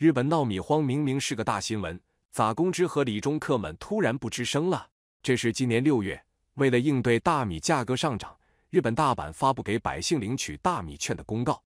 日本闹米荒明明是个大新闻，咋公知和李中客们突然不吱声了？这是今年六月，为了应对大米价格上涨，日本大阪发布给百姓领取大米券的公告。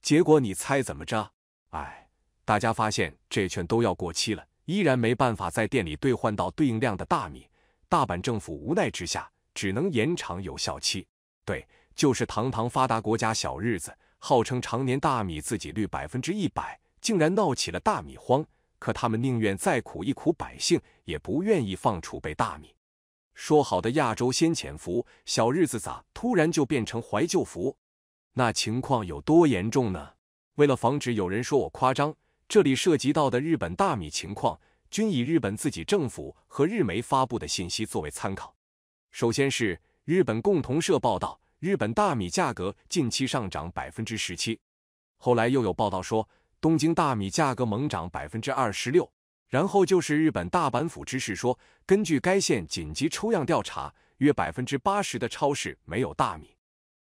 结果你猜怎么着？哎，大家发现这券都要过期了，依然没办法在店里兑换到对应量的大米。大阪政府无奈之下，只能延长有效期。对，就是堂堂发达国家小日子，号称常年大米自给率百分之一百。竟然闹起了大米荒，可他们宁愿再苦一苦百姓，也不愿意放储备大米。说好的亚洲先遣服，小日子咋突然就变成怀旧服？那情况有多严重呢？为了防止有人说我夸张，这里涉及到的日本大米情况均以日本自己政府和日媒发布的信息作为参考。首先是日本共同社报道，日本大米价格近期上涨百分之十七。后来又有报道说。东京大米价格猛涨百分之二十六，然后就是日本大阪府知事说，根据该县紧急抽样调查，约百分之八十的超市没有大米，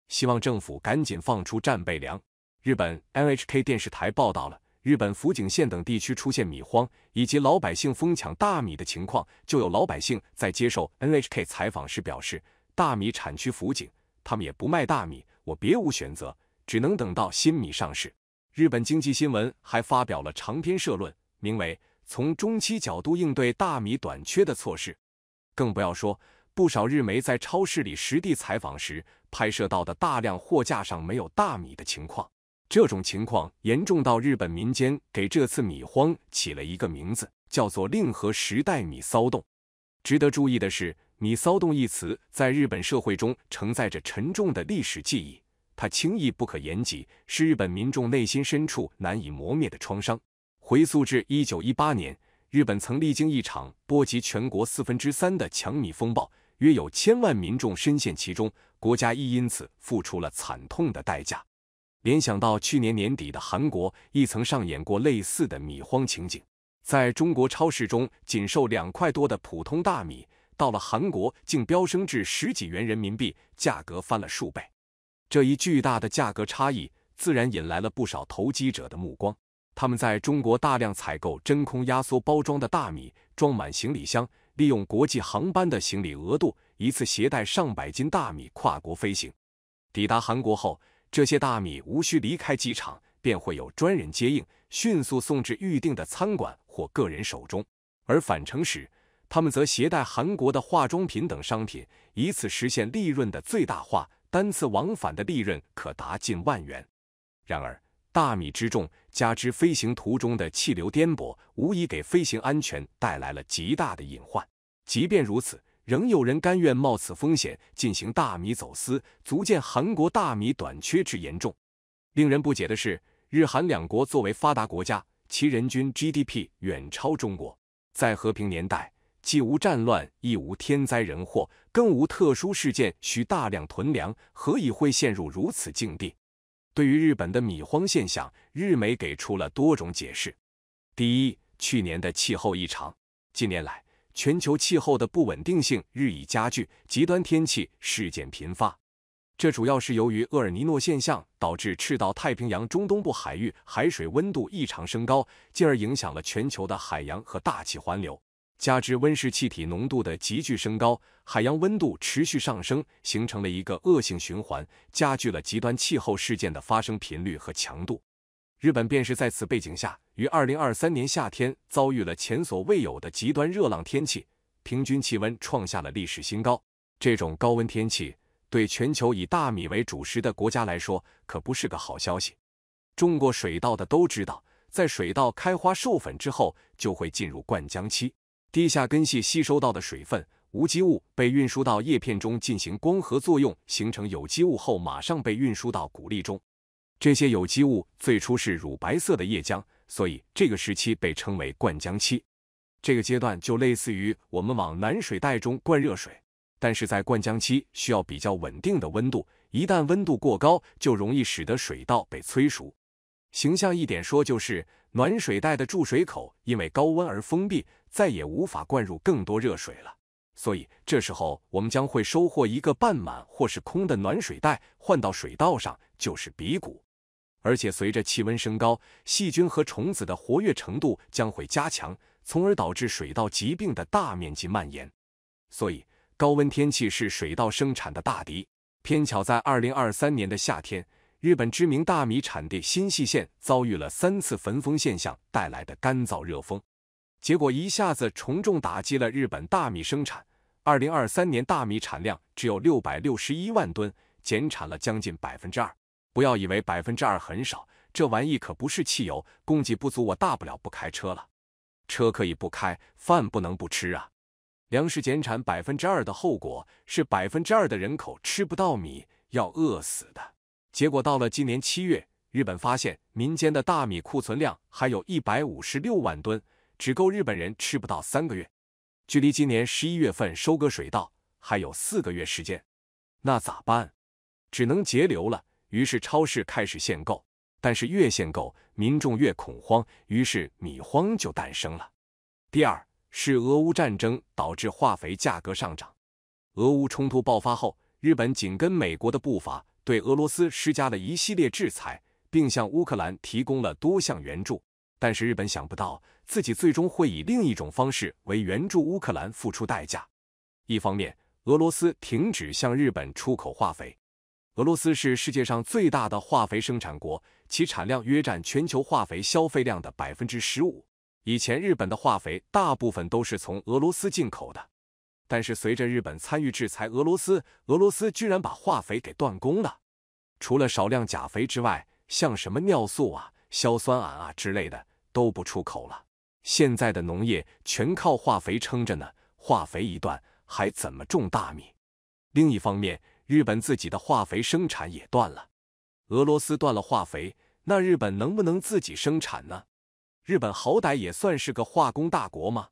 希望政府赶紧放出战备粮。日本 NHK 电视台报道了日本福井县等地区出现米荒以及老百姓疯抢大米的情况，就有老百姓在接受 NHK 采访时表示，大米产区福井，他们也不卖大米，我别无选择，只能等到新米上市。日本经济新闻还发表了长篇社论，名为《从中期角度应对大米短缺的措施》。更不要说，不少日媒在超市里实地采访时拍摄到的大量货架上没有大米的情况。这种情况严重到日本民间给这次米荒起了一个名字，叫做“令和时代米骚动”。值得注意的是，“米骚动”一词在日本社会中承载着沉重的历史记忆。它轻易不可言及，是日本民众内心深处难以磨灭的创伤。回溯至一九一八年，日本曾历经一场波及全国四分之三的抢米风暴，约有千万民众深陷其中，国家亦因此付出了惨痛的代价。联想到去年年底的韩国，亦曾上演过类似的米荒情景。在中国超市中，仅售两块多的普通大米，到了韩国竟飙升至十几元人民币，价格翻了数倍。这一巨大的价格差异，自然引来了不少投机者的目光。他们在中国大量采购真空压缩包装的大米，装满行李箱，利用国际航班的行李额度，一次携带上百斤大米跨国飞行。抵达韩国后，这些大米无需离开机场，便会有专人接应，迅速送至预定的餐馆或个人手中。而返程时，他们则携带韩国的化妆品等商品，以此实现利润的最大化。单次往返的利润可达近万元，然而大米之重，加之飞行途中的气流颠簸，无疑给飞行安全带来了极大的隐患。即便如此，仍有人甘愿冒此风险进行大米走私，足见韩国大米短缺之严重。令人不解的是，日韩两国作为发达国家，其人均 GDP 远超中国，在和平年代。既无战乱，亦无天灾人祸，更无特殊事件需大量囤粮，何以会陷入如此境地？对于日本的米荒现象，日媒给出了多种解释。第一，去年的气候异常。近年来，全球气候的不稳定性日益加剧，极端天气事件频发。这主要是由于厄尔尼诺现象导致赤道太平洋中东部海域海水温度异常升高，进而影响了全球的海洋和大气环流。加之温室气体浓度的急剧升高，海洋温度持续上升，形成了一个恶性循环，加剧了极端气候事件的发生频率和强度。日本便是在此背景下，于2023年夏天遭遇了前所未有的极端热浪天气，平均气温创下了历史新高。这种高温天气对全球以大米为主食的国家来说可不是个好消息。种过水稻的都知道，在水稻开花授粉之后，就会进入灌浆期。地下根系吸收到的水分、无机物被运输到叶片中进行光合作用，形成有机物后，马上被运输到谷粒中。这些有机物最初是乳白色的液浆，所以这个时期被称为灌浆期。这个阶段就类似于我们往暖水袋中灌热水，但是在灌浆期需要比较稳定的温度，一旦温度过高，就容易使得水稻被催熟。形象一点说，就是。暖水袋的注水口因为高温而封闭，再也无法灌入更多热水了。所以这时候我们将会收获一个半满或是空的暖水袋，换到水稻上就是鼻谷。而且随着气温升高，细菌和虫子的活跃程度将会加强，从而导致水稻疾病的大面积蔓延。所以高温天气是水稻生产的大敌。偏巧在二零二三年的夏天。日本知名大米产地新细县遭遇了三次焚风现象带来的干燥热风，结果一下子重重打击了日本大米生产。二零二三年大米产量只有六百六十一万吨，减产了将近百分之二。不要以为百分之二很少，这玩意可不是汽油，供给不足，我大不了不开车了。车可以不开，饭不能不吃啊！粮食减产百分之二的后果是百分之二的人口吃不到米，要饿死的。结果到了今年七月，日本发现民间的大米库存量还有一百五十六万吨，只够日本人吃不到三个月。距离今年十一月份收割水稻还有四个月时间，那咋办？只能节流了。于是超市开始限购，但是越限购，民众越恐慌，于是米荒就诞生了。第二是俄乌战争导致化肥价格上涨。俄乌冲突爆发后，日本紧跟美国的步伐。对俄罗斯施加了一系列制裁，并向乌克兰提供了多项援助。但是日本想不到，自己最终会以另一种方式为援助乌克兰付出代价。一方面，俄罗斯停止向日本出口化肥。俄罗斯是世界上最大的化肥生产国，其产量约占全球化肥消费量的百分之十五。以前，日本的化肥大部分都是从俄罗斯进口的。但是随着日本参与制裁俄罗斯，俄罗斯居然把化肥给断供了。除了少量钾肥之外，像什么尿素啊、硝酸铵啊之类的都不出口了。现在的农业全靠化肥撑着呢，化肥一断，还怎么种大米？另一方面，日本自己的化肥生产也断了。俄罗斯断了化肥，那日本能不能自己生产呢？日本好歹也算是个化工大国嘛，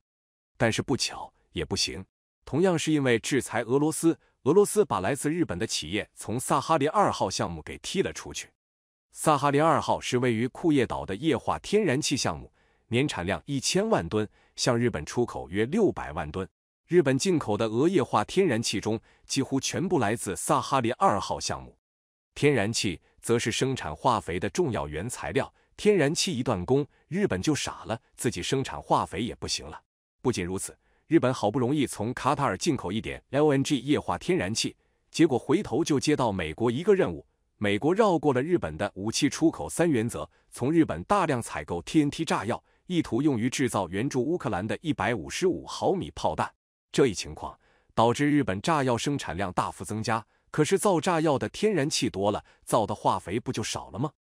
但是不巧也不行。同样是因为制裁俄罗斯，俄罗斯把来自日本的企业从萨哈林二号项目给踢了出去。萨哈林二号是位于库页岛的液化天然气项目，年产量一千万吨，向日本出口约六百万吨。日本进口的俄液化天然气中，几乎全部来自萨哈林二号项目。天然气则是生产化肥的重要原材料，天然气一断供，日本就傻了，自己生产化肥也不行了。不仅如此。日本好不容易从卡塔尔进口一点 LNG 液化天然气，结果回头就接到美国一个任务。美国绕过了日本的武器出口三原则，从日本大量采购 TNT 炸药，意图用于制造援助乌克兰的155毫米炮弹。这一情况导致日本炸药生产量大幅增加。可是造炸药的天然气多了，造的化肥不就少了吗？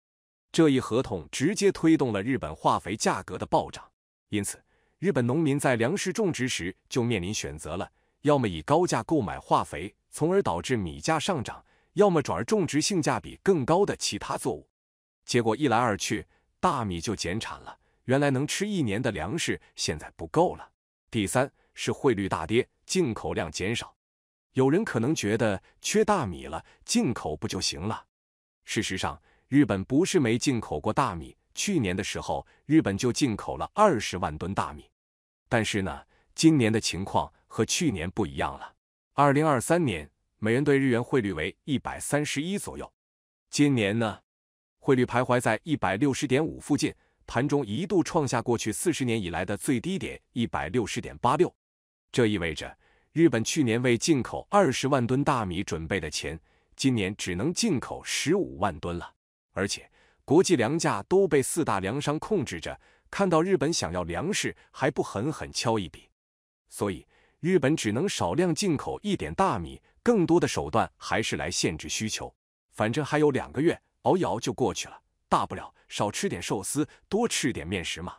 这一合同直接推动了日本化肥价格的暴涨。因此。日本农民在粮食种植时就面临选择了，要么以高价购买化肥，从而导致米价上涨；要么转而种植性价比更高的其他作物。结果一来二去，大米就减产了。原来能吃一年的粮食，现在不够了。第三是汇率大跌，进口量减少。有人可能觉得缺大米了，进口不就行了？事实上，日本不是没进口过大米。去年的时候，日本就进口了二十万吨大米，但是呢，今年的情况和去年不一样了。二零二三年，美元兑日元汇率为一百三十一左右，今年呢，汇率徘徊在一百六十点五附近，盘中一度创下过去四十年以来的最低点一百六十点八六。这意味着，日本去年为进口二十万吨大米准备的钱，今年只能进口十五万吨了，而且。国际粮价都被四大粮商控制着，看到日本想要粮食，还不狠狠敲一笔，所以日本只能少量进口一点大米，更多的手段还是来限制需求。反正还有两个月，熬一熬就过去了，大不了少吃点寿司，多吃点面食嘛。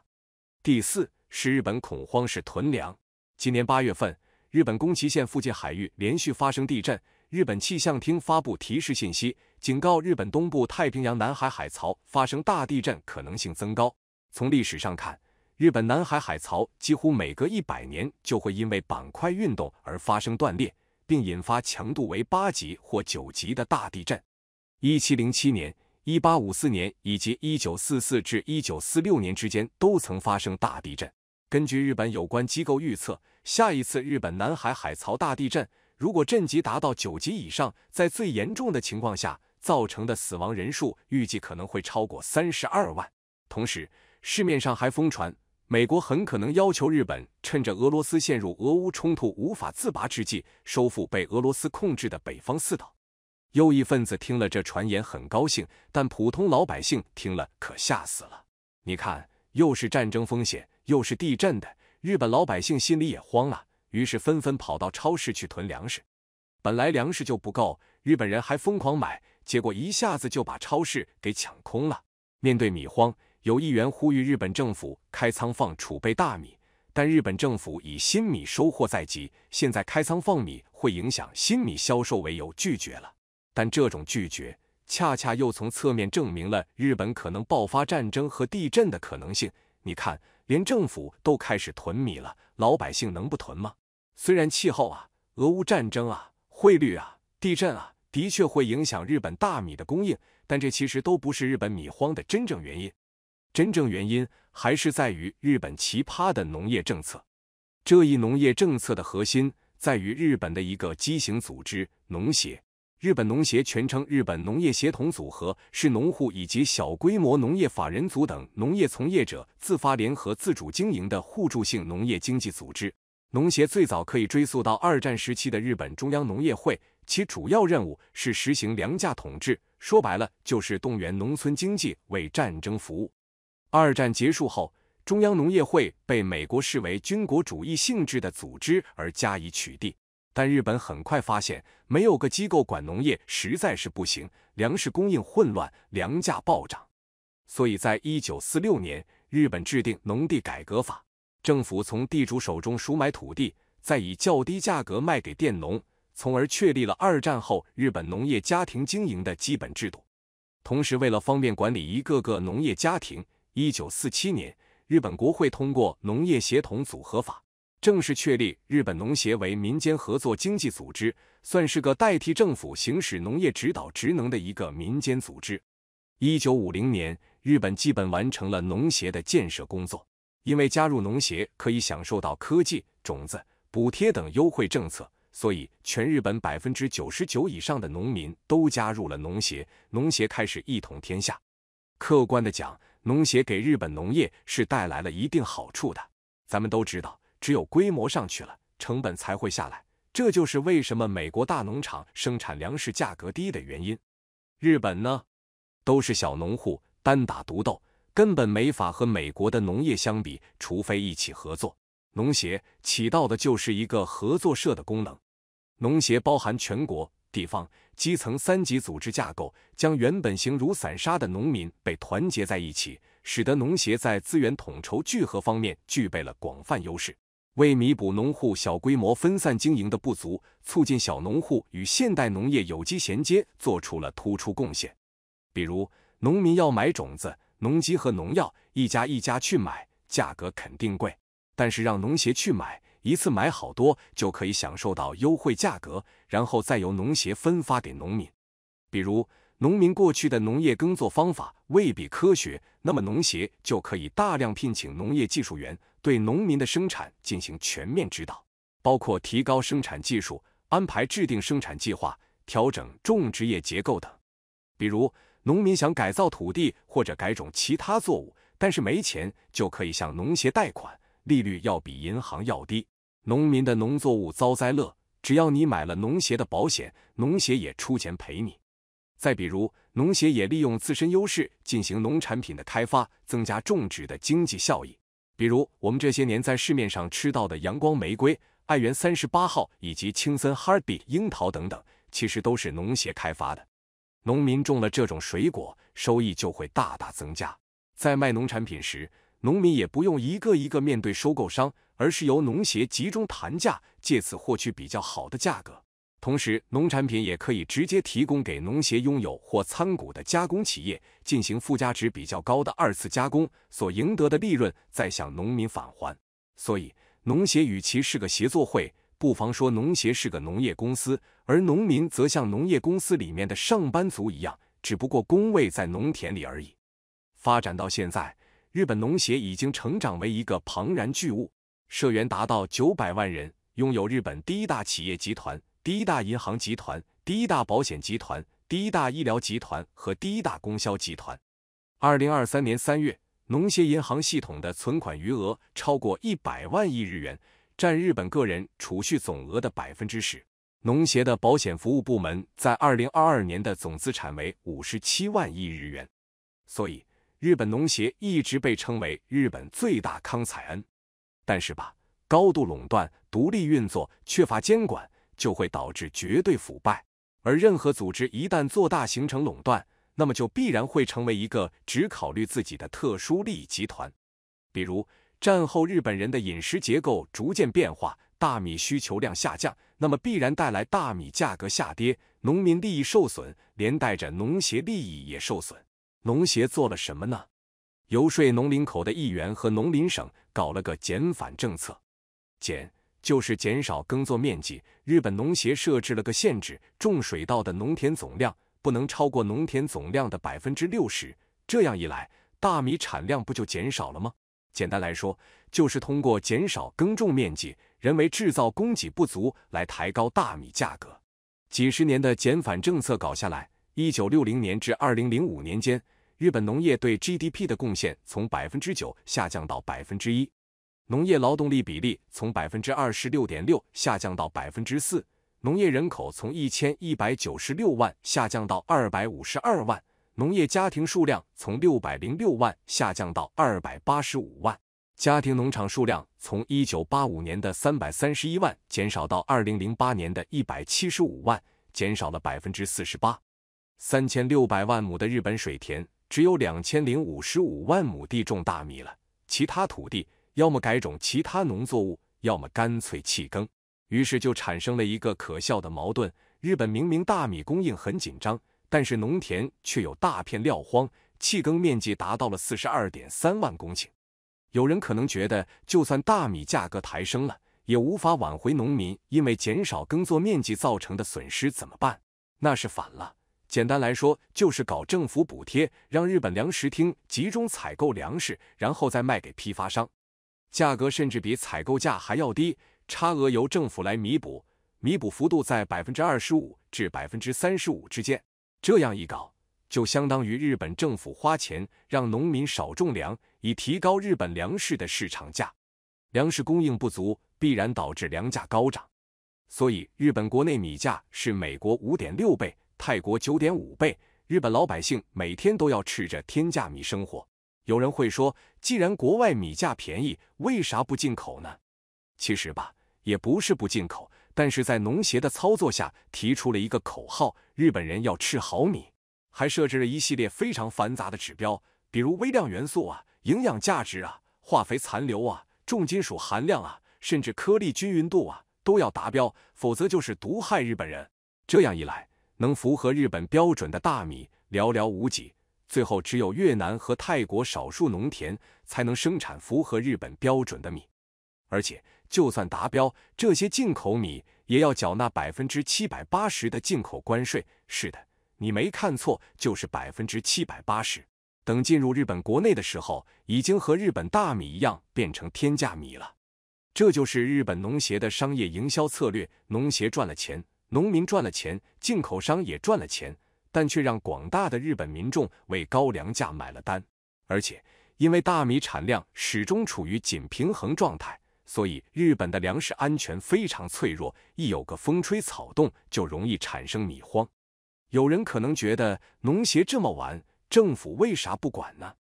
第四是日本恐慌式囤粮。今年八月份，日本宫崎县附近海域连续发生地震，日本气象厅发布提示信息。警告日本东部太平洋南海海槽发生大地震可能性增高。从历史上看，日本南海海槽几乎每隔一百年就会因为板块运动而发生断裂，并引发强度为八级或九级的大地震。一七零七年、一八五四年以及一九四四至一九四六年之间都曾发生大地震。根据日本有关机构预测，下一次日本南海海槽大地震如果震级达到九级以上，在最严重的情况下。造成的死亡人数预计可能会超过三十二万。同时，市面上还疯传，美国很可能要求日本趁着俄罗斯陷入俄乌冲突无法自拔之际，收复被俄罗斯控制的北方四岛。右翼分子听了这传言很高兴，但普通老百姓听了可吓死了。你看，又是战争风险，又是地震的，日本老百姓心里也慌了，于是纷纷跑到超市去囤粮食。本来粮食就不够，日本人还疯狂买。结果一下子就把超市给抢空了。面对米荒，有议员呼吁日本政府开仓放储备大米，但日本政府以新米收获在即，现在开仓放米会影响新米销售为由拒绝了。但这种拒绝，恰恰又从侧面证明了日本可能爆发战争和地震的可能性。你看，连政府都开始囤米了，老百姓能不囤吗？虽然气候啊、俄乌战争啊、汇率啊、地震啊。的确会影响日本大米的供应，但这其实都不是日本米荒的真正原因。真正原因还是在于日本奇葩的农业政策。这一农业政策的核心在于日本的一个畸形组织——农协。日本农协全称日本农业协同组合，是农户以及小规模农业法人组等农业从业者自发联合、自主经营的互助性农业经济组织。农协最早可以追溯到二战时期的日本中央农业会。其主要任务是实行粮价统治，说白了就是动员农村经济为战争服务。二战结束后，中央农业会被美国视为军国主义性质的组织而加以取缔。但日本很快发现，没有个机构管农业实在是不行，粮食供应混乱，粮价暴涨。所以在一九四六年，日本制定《农地改革法》，政府从地主手中赎买土地，再以较低价格卖给佃农。从而确立了二战后日本农业家庭经营的基本制度。同时，为了方便管理一个个农业家庭，一九四七年，日本国会通过《农业协同组合法》，正式确立日本农协为民间合作经济组织，算是个代替政府行使农业指导职能的一个民间组织。一九五零年，日本基本完成了农协的建设工作，因为加入农协可以享受到科技、种子补贴等优惠政策。所以，全日本百分之九十九以上的农民都加入了农协，农协开始一统天下。客观的讲，农协给日本农业是带来了一定好处的。咱们都知道，只有规模上去了，成本才会下来。这就是为什么美国大农场生产粮食价格低的原因。日本呢，都是小农户单打独斗，根本没法和美国的农业相比，除非一起合作。农协起到的就是一个合作社的功能。农协包含全国、地方、基层三级组织架构，将原本形如散沙的农民被团结在一起，使得农协在资源统筹聚合方面具备了广泛优势。为弥补农户小规模分散经营的不足，促进小农户与现代农业有机衔接，做出了突出贡献。比如，农民要买种子、农机和农药，一家一家去买，价格肯定贵。但是让农协去买一次买好多就可以享受到优惠价格，然后再由农协分发给农民。比如，农民过去的农业耕作方法未必科学，那么农协就可以大量聘请农业技术员，对农民的生产进行全面指导，包括提高生产技术、安排制定生产计划、调整种植业结构等。比如，农民想改造土地或者改种其他作物，但是没钱，就可以向农协贷款。利率要比银行要低。农民的农作物遭灾了，只要你买了农协的保险，农协也出钱赔你。再比如，农协也利用自身优势进行农产品的开发，增加种植的经济效益。比如我们这些年在市面上吃到的阳光玫瑰、爱媛三十八号以及青森 Harby 樱桃等等，其实都是农协开发的。农民种了这种水果，收益就会大大增加。在卖农产品时，农民也不用一个一个面对收购商，而是由农协集中谈价，借此获取比较好的价格。同时，农产品也可以直接提供给农协拥有或参股的加工企业，进行附加值比较高的二次加工，所赢得的利润再向农民返还。所以，农协与其是个协作会，不妨说农协是个农业公司，而农民则像农业公司里面的上班族一样，只不过工位在农田里而已。发展到现在。日本农协已经成长为一个庞然巨物，社员达到九百万人，拥有日本第一大企业集团、第一大银行集团、第一大保险集团、第一大医疗集团和第一大供销集团。二零二三年三月，农协银行系统的存款余额超过一百万亿日元，占日本个人储蓄总额的百分之十。农协的保险服务部门在二零二二年的总资产为五十七万亿日元，所以。日本农协一直被称为日本最大康采恩，但是吧，高度垄断、独立运作、缺乏监管，就会导致绝对腐败。而任何组织一旦做大形成垄断，那么就必然会成为一个只考虑自己的特殊利益集团。比如，战后日本人的饮食结构逐渐变化，大米需求量下降，那么必然带来大米价格下跌，农民利益受损，连带着农协利益也受损。农协做了什么呢？游说农林口的议员和农林省搞了个减反政策，减就是减少耕作面积。日本农协设置了个限制，种水稻的农田总量不能超过农田总量的百分之六十。这样一来，大米产量不就减少了吗？简单来说，就是通过减少耕种面积，人为制造供给不足，来抬高大米价格。几十年的减反政策搞下来。一九六零年至二零零五年间，日本农业对 GDP 的贡献从百分之九下降到百分之一，农业劳动力比例从百分之二十六点六下降到百分之四，农业人口从一千一百九十六万下降到二百五十二万，农业家庭数量从六百零六万下降到二百八十五万，家庭农场数量从一九八五年的三百三十一万减少到二零零八年的一百七十五万，减少了百分之四十八。三千六百万亩的日本水田，只有两千零五十五万亩地种大米了，其他土地要么改种其他农作物，要么干脆弃耕。于是就产生了一个可笑的矛盾：日本明明大米供应很紧张，但是农田却有大片撂荒，弃耕面积达到了四十二点三万公顷。有人可能觉得，就算大米价格抬升了，也无法挽回农民因为减少耕作面积造成的损失，怎么办？那是反了。简单来说，就是搞政府补贴，让日本粮食厅集中采购粮食，然后再卖给批发商，价格甚至比采购价还要低，差额由政府来弥补，弥补幅度在百分之二十五至百分之三十五之间。这样一搞，就相当于日本政府花钱让农民少种粮，以提高日本粮食的市场价。粮食供应不足，必然导致粮价高涨，所以日本国内米价是美国五点六倍。泰国九点五倍，日本老百姓每天都要吃着天价米生活。有人会说，既然国外米价便宜，为啥不进口呢？其实吧，也不是不进口，但是在农协的操作下，提出了一个口号：日本人要吃好米，还设置了一系列非常繁杂的指标，比如微量元素啊、营养价值啊、化肥残留啊、重金属含量啊，甚至颗粒均匀度啊，都要达标，否则就是毒害日本人。这样一来。能符合日本标准的大米寥寥无几，最后只有越南和泰国少数农田才能生产符合日本标准的米。而且，就算达标，这些进口米也要缴纳百分之七百八十的进口关税。是的，你没看错，就是百分之七百八十。等进入日本国内的时候，已经和日本大米一样变成天价米了。这就是日本农协的商业营销策略，农协赚了钱。农民赚了钱，进口商也赚了钱，但却让广大的日本民众为高粮价买了单。而且，因为大米产量始终处于紧平衡状态，所以日本的粮食安全非常脆弱，一有个风吹草动，就容易产生米荒。有人可能觉得，农协这么玩，政府为啥不管呢？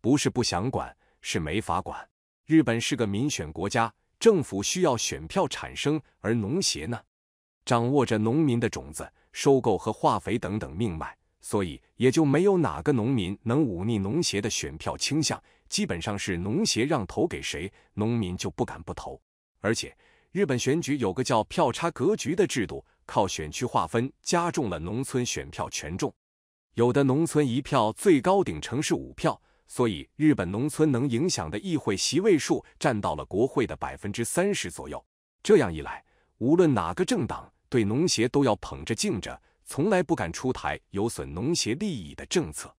不是不想管，是没法管。日本是个民选国家，政府需要选票产生，而农协呢？掌握着农民的种子、收购和化肥等等命脉，所以也就没有哪个农民能忤逆农协的选票倾向。基本上是农协让投给谁，农民就不敢不投。而且日本选举有个叫票差格局的制度，靠选区划分加重了农村选票权重。有的农村一票最高顶城市五票，所以日本农村能影响的议会席位数占到了国会的百分之三十左右。这样一来，无论哪个政党，对农协都要捧着敬着，从来不敢出台有损农协利益的政策。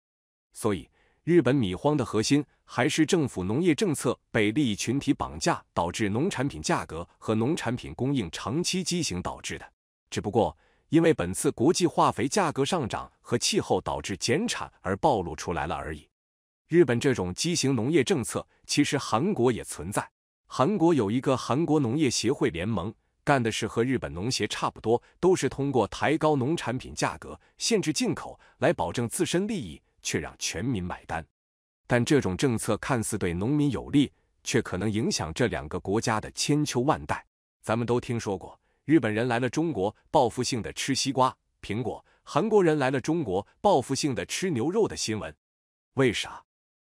所以，日本米荒的核心还是政府农业政策被利益群体绑架，导致农产品价格和农产品供应长期畸形导致的。只不过因为本次国际化肥价格上涨和气候导致减产而暴露出来了而已。日本这种畸形农业政策，其实韩国也存在。韩国有一个韩国农业协会联盟。干的事和日本农协差不多，都是通过抬高农产品价格、限制进口来保证自身利益，却让全民买单。但这种政策看似对农民有利，却可能影响这两个国家的千秋万代。咱们都听说过，日本人来了中国，报复性的吃西瓜、苹果；韩国人来了中国，报复性的吃牛肉的新闻。为啥？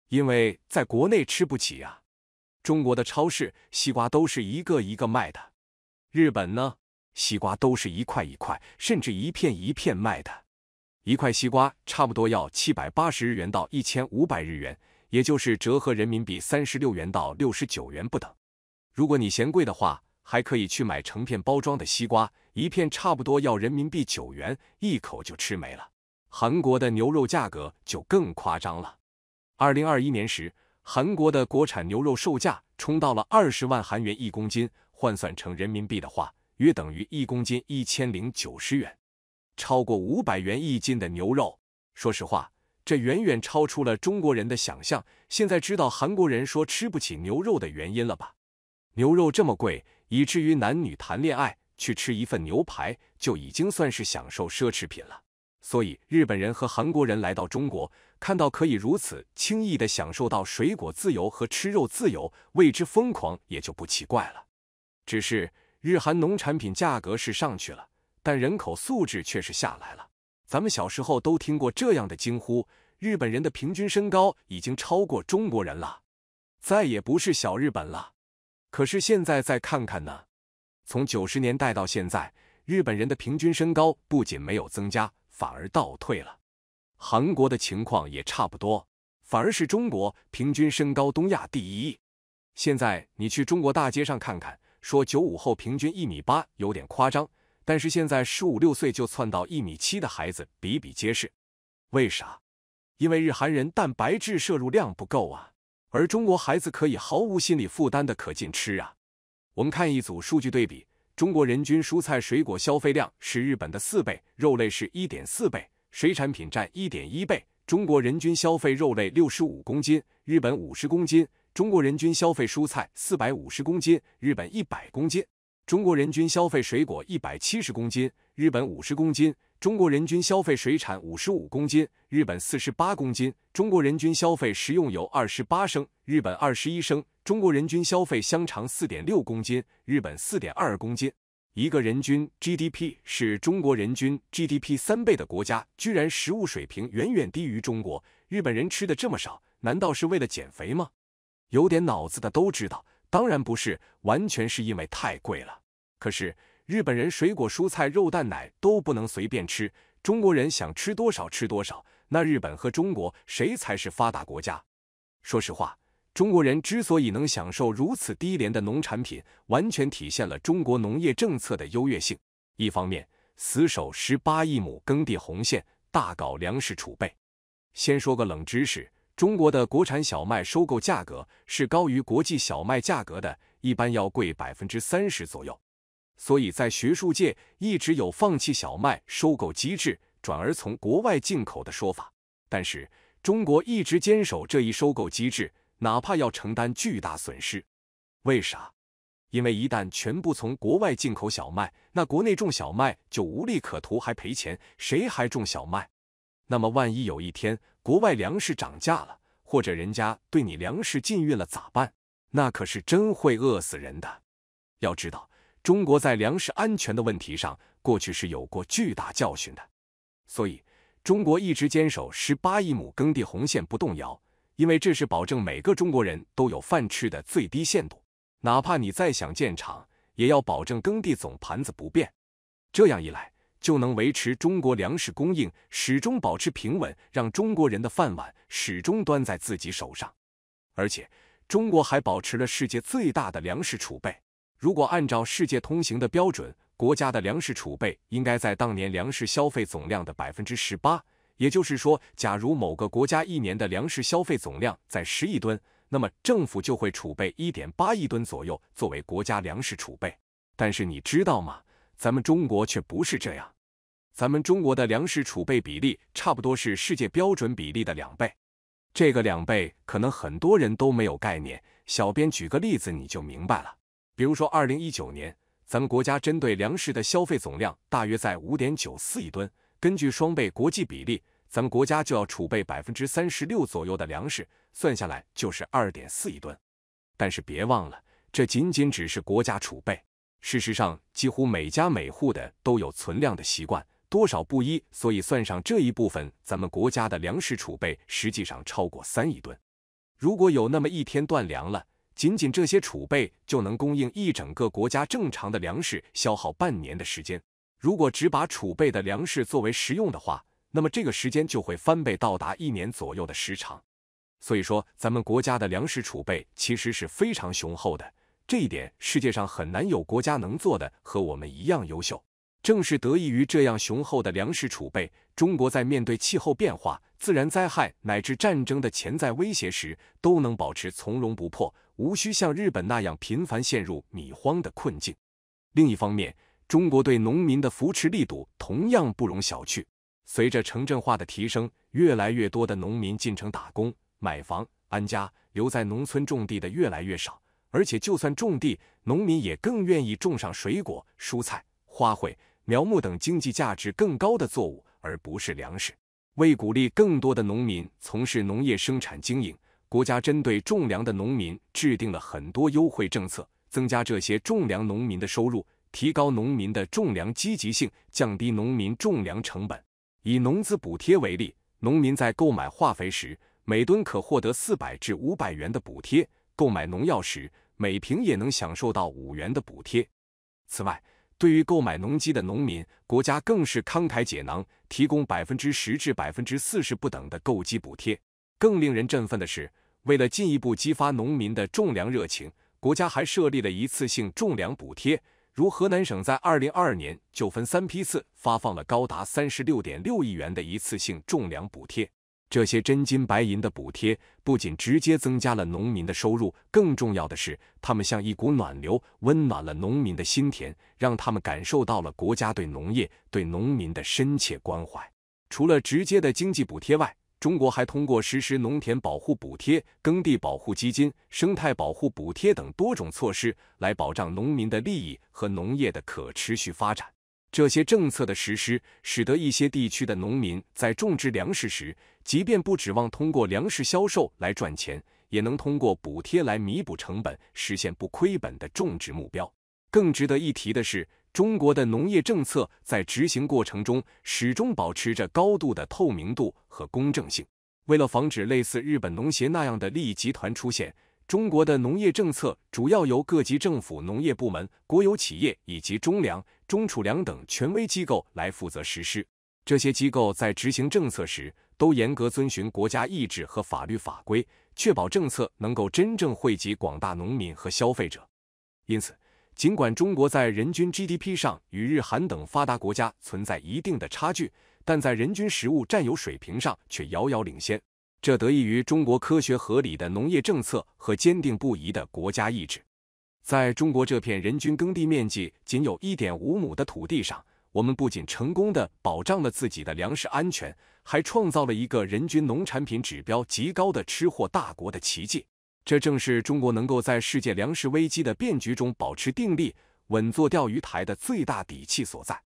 因为在国内吃不起啊！中国的超市西瓜都是一个一个卖的。日本呢，西瓜都是一块一块，甚至一片一片卖的，一块西瓜差不多要七百八十日元到一千五百日元，也就是折合人民币三十六元到六十九元不等。如果你嫌贵的话，还可以去买成片包装的西瓜，一片差不多要人民币九元，一口就吃没了。韩国的牛肉价格就更夸张了，二零二一年时，韩国的国产牛肉售价冲到了二十万韩元一公斤。换算成人民币的话，约等于一公斤一千零九十元，超过五百元一斤的牛肉。说实话，这远远超出了中国人的想象。现在知道韩国人说吃不起牛肉的原因了吧？牛肉这么贵，以至于男女谈恋爱去吃一份牛排就已经算是享受奢侈品了。所以，日本人和韩国人来到中国，看到可以如此轻易的享受到水果自由和吃肉自由，为之疯狂也就不奇怪了。只是日韩农产品价格是上去了，但人口素质却是下来了。咱们小时候都听过这样的惊呼：“日本人的平均身高已经超过中国人了，再也不是小日本了。”可是现在再看看呢？从九十年代到现在，日本人的平均身高不仅没有增加，反而倒退了。韩国的情况也差不多，反而是中国平均身高东亚第一。现在你去中国大街上看看。说九五后平均一米八有点夸张，但是现在十五六岁就窜到一米七的孩子比比皆是，为啥？因为日韩人蛋白质摄入量不够啊，而中国孩子可以毫无心理负担的可劲吃啊。我们看一组数据对比，中国人均蔬菜水果消费量是日本的四倍，肉类是一点四倍，水产品占一点一倍。中国人均消费肉类六十五公斤，日本五十公斤。中国人均消费蔬菜四百五十公斤，日本一百公斤；中国人均消费水果一百七十公斤，日本五十公斤；中国人均消费水产五十五公斤，日本四十八公斤；中国人均消费食用油二十八升，日本二十一升；中国人均消费香肠四点六公斤，日本四点二公斤。一个人均 GDP 是中国人均 GDP 三倍的国家，居然食物水平远远低于中国。日本人吃的这么少，难道是为了减肥吗？有点脑子的都知道，当然不是，完全是因为太贵了。可是日本人水果、蔬菜、肉蛋奶都不能随便吃，中国人想吃多少吃多少。那日本和中国谁才是发达国家？说实话，中国人之所以能享受如此低廉的农产品，完全体现了中国农业政策的优越性。一方面死守十八亿亩耕地红线，大搞粮食储备。先说个冷知识。中国的国产小麦收购价格是高于国际小麦价格的，一般要贵百分之三十左右。所以在学术界一直有放弃小麦收购机制，转而从国外进口的说法。但是中国一直坚守这一收购机制，哪怕要承担巨大损失。为啥？因为一旦全部从国外进口小麦，那国内种小麦就无利可图还赔钱，谁还种小麦？那么万一有一天？国外粮食涨价了，或者人家对你粮食禁运了，咋办？那可是真会饿死人的。要知道，中国在粮食安全的问题上，过去是有过巨大教训的。所以，中国一直坚守十八亿亩耕地红线不动摇，因为这是保证每个中国人都有饭吃的最低限度。哪怕你再想建厂，也要保证耕地总盘子不变。这样一来，就能维持中国粮食供应始终保持平稳，让中国人的饭碗始终端在自己手上。而且，中国还保持了世界最大的粮食储备。如果按照世界通行的标准，国家的粮食储备应该在当年粮食消费总量的百分之十八。也就是说，假如某个国家一年的粮食消费总量在十亿吨，那么政府就会储备一点八亿吨左右作为国家粮食储备。但是你知道吗？咱们中国却不是这样，咱们中国的粮食储备比例差不多是世界标准比例的两倍。这个两倍可能很多人都没有概念，小编举个例子你就明白了。比如说，二零一九年，咱们国家针对粮食的消费总量大约在五点九四亿吨，根据双倍国际比例，咱们国家就要储备百分之三十六左右的粮食，算下来就是二点四亿吨。但是别忘了，这仅仅只是国家储备。事实上，几乎每家每户的都有存量的习惯，多少不一，所以算上这一部分，咱们国家的粮食储备实际上超过三亿吨。如果有那么一天断粮了，仅仅这些储备就能供应一整个国家正常的粮食消耗半年的时间。如果只把储备的粮食作为食用的话，那么这个时间就会翻倍，到达一年左右的时长。所以说，咱们国家的粮食储备其实是非常雄厚的。这一点，世界上很难有国家能做的和我们一样优秀。正是得益于这样雄厚的粮食储备，中国在面对气候变化、自然灾害乃至战争的潜在威胁时，都能保持从容不迫，无需像日本那样频繁陷入米荒的困境。另一方面，中国对农民的扶持力度同样不容小觑。随着城镇化的提升，越来越多的农民进城打工、买房安家，留在农村种地的越来越少。而且，就算种地，农民也更愿意种上水果、蔬菜、花卉、苗木等经济价值更高的作物，而不是粮食。为鼓励更多的农民从事农业生产经营，国家针对种粮的农民制定了很多优惠政策，增加这些种粮农民的收入，提高农民的种粮积极性，降低农民种粮成本。以农资补贴为例，农民在购买化肥时，每吨可获得四百至五百元的补贴；购买农药时，每平也能享受到五元的补贴。此外，对于购买农机的农民，国家更是慷慨解囊，提供百分之十至百分之四十不等的购机补贴。更令人振奋的是，为了进一步激发农民的种粮热情，国家还设立了一次性种粮补贴。如河南省在二零二二年就分三批次发放了高达三十六点六亿元的一次性种粮补贴。这些真金白银的补贴，不仅直接增加了农民的收入，更重要的是，他们像一股暖流，温暖了农民的心田，让他们感受到了国家对农业、对农民的深切关怀。除了直接的经济补贴外，中国还通过实施农田保护补贴、耕地保护基金、生态保护补贴等多种措施，来保障农民的利益和农业的可持续发展。这些政策的实施，使得一些地区的农民在种植粮食时，即便不指望通过粮食销售来赚钱，也能通过补贴来弥补成本，实现不亏本的种植目标。更值得一提的是，中国的农业政策在执行过程中始终保持着高度的透明度和公正性。为了防止类似日本农协那样的利益集团出现。中国的农业政策主要由各级政府农业部门、国有企业以及中粮、中储粮等权威机构来负责实施。这些机构在执行政策时，都严格遵循国家意志和法律法规，确保政策能够真正惠及广大农民和消费者。因此，尽管中国在人均 GDP 上与日韩等发达国家存在一定的差距，但在人均食物占有水平上却遥遥领先。这得益于中国科学合理的农业政策和坚定不移的国家意志。在中国这片人均耕地面积仅有一点五亩的土地上，我们不仅成功的保障了自己的粮食安全，还创造了一个人均农产品指标极高的吃货大国的奇迹。这正是中国能够在世界粮食危机的变局中保持定力、稳坐钓鱼台的最大底气所在。